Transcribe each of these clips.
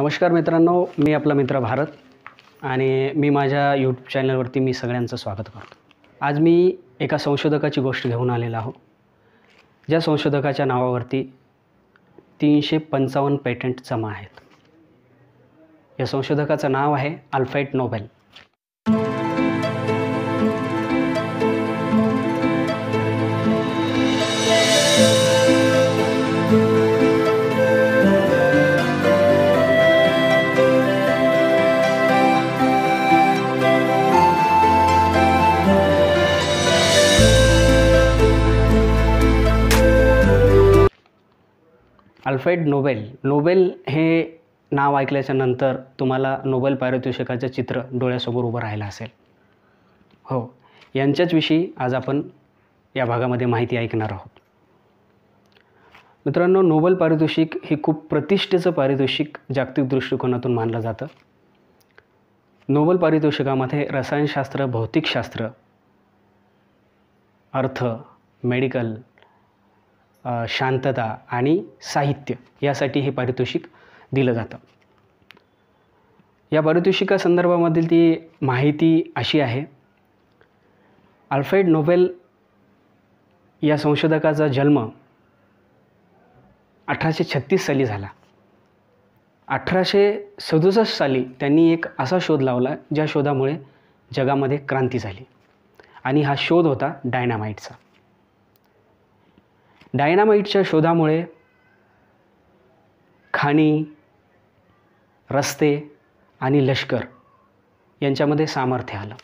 नमस्कार मित्रांनो मी आपला मित्र भारत आणि मी माझ्या यूट्यूब चॅनलवरती मी सगळ्यांचं स्वागत करतो आज मी एका संशोधकाची गोष्ट घेऊन आलेलो आहो ज्या संशोधकाच्या नावावरती तीनशे पंचावन्न पेटंट जमा आहेत या संशोधकाचं नाव आहे अल्फाईट नोबेल अल्फ्रेड नोबेल नोबेल हे नाव ऐकल्याच्या नंतर तुम्हाला नोबेल पारितोषिकाचं चित्र डोळ्यासमोर उभं राहिलं असेल हो यांच्याच विषयी आज आपण या भागामध्ये माहिती ऐकणार आहोत मित्रांनो नोबेल पारितोषिक हे खूप प्रतिष्ठेचं पारितोषिक जागतिक दृष्टिकोनातून मानलं जातं नोबेल पारितोषिकामध्ये रसायनशास्त्र भौतिकशास्त्र अर्थ मेडिकल शांतता आणि साहित्य यासाठी हे पारितोषिक दिलं जातं या पारितोषिका संदर्भामधील ती माहिती अशी आहे अल्फ्रेड नोबेल या संशोधकाचा जन्म अठराशे छत्तीस साली झाला अठराशे सदुसष्ट साली त्यांनी एक असा शोध लावला ज्या शोधामुळे जगामध्ये क्रांती झाली आणि हा शोध होता डायनामाईटचा डायनामाईटच्या शोधामुळे खाणी रस्ते आणि लष्कर यांच्यामध्ये सामर्थ्य आलं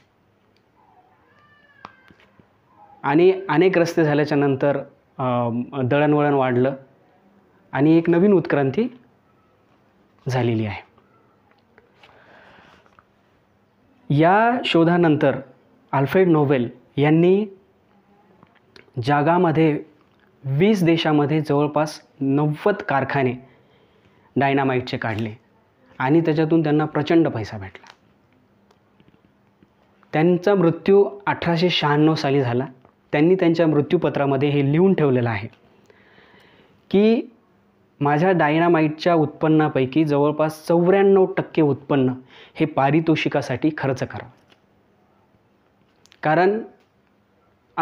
आणि अनेक रस्ते झाल्याच्या नंतर दळणवळण वाढलं आणि एक नवीन उत्क्रांती झालेली आहे या शोधानंतर आल्फ्रेड नोबेल यांनी जागामध्ये वीस देशामध्ये जवळपास नव्वद कारखाने डायनामाइटचे काढले आणि त्याच्यातून त्यांना प्रचंड पैसा भेटला त्यांचा मृत्यू अठराशे शहाण्णव साली झाला त्यांनी त्यांच्या मृत्यूपत्रामध्ये हे लिहून ठेवलेलं आहे की माझ्या डायनामाईटच्या उत्पन्नापैकी जवळपास चौऱ्याण्णव टक्के उत्पन्न हे पारितोषिकासाठी खर्च करा कारण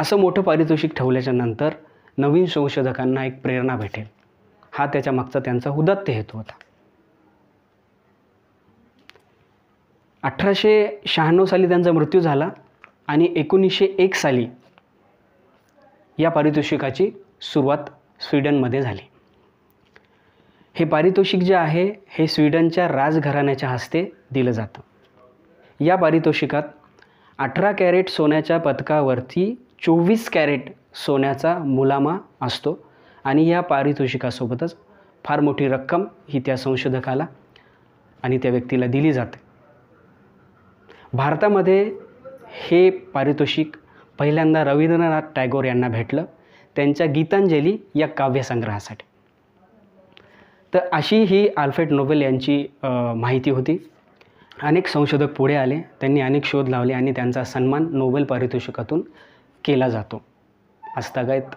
असं मोठं पारितोषिक ठेवल्याच्या नंतर नवीन संशोधकांना एक प्रेरणा भेटेल हा त्याच्या मागचा त्यांचा उदात्त हेतू होता अठराशे शहाण्णव साली त्यांचा मृत्यू झाला आणि एकोणीसशे एक साली या पारितोषिकाची सुरुवात स्वीडनमध्ये झाली हे पारितोषिक जे आहे हे स्वीडनच्या राजघराण्याच्या हस्ते दिलं जातं या पारितोषिकात अठरा कॅरेट सोन्याच्या पदकावरती चोवीस कॅरेट सोन्याचा मुलामा असतो आणि या पारितोषिकासोबतच फार मोठी रक्कम ही त्या संशोधकाला आणि त्या व्यक्तीला दिली जाते भारतामध्ये हे पारितोषिक पहिल्यांदा रवींद्रनाथ टॅगोर यांना भेटलं त्यांच्या गीतांजली या काव्यसंग्रहासाठी तर अशी ही आल्फ्रेड नोबेल यांची माहिती होती अनेक संशोधक पुढे आले त्यांनी अनेक शोध लावले आणि त्यांचा सन्मान नोबेल पारितोषिकातून केला जातो आस्थागायत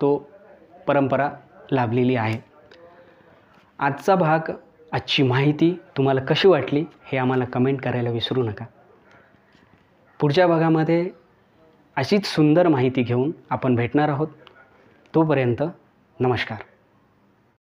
तो परंपरा लाभलेली आहे आजचा भाग आजची माहिती तुम्हाला कशी वाटली हे आम्हाला कमेंट करायला विसरू नका पुढच्या भागामध्ये अशीच सुंदर माहिती घेऊन आपण भेटणार आहोत तोपर्यंत नमस्कार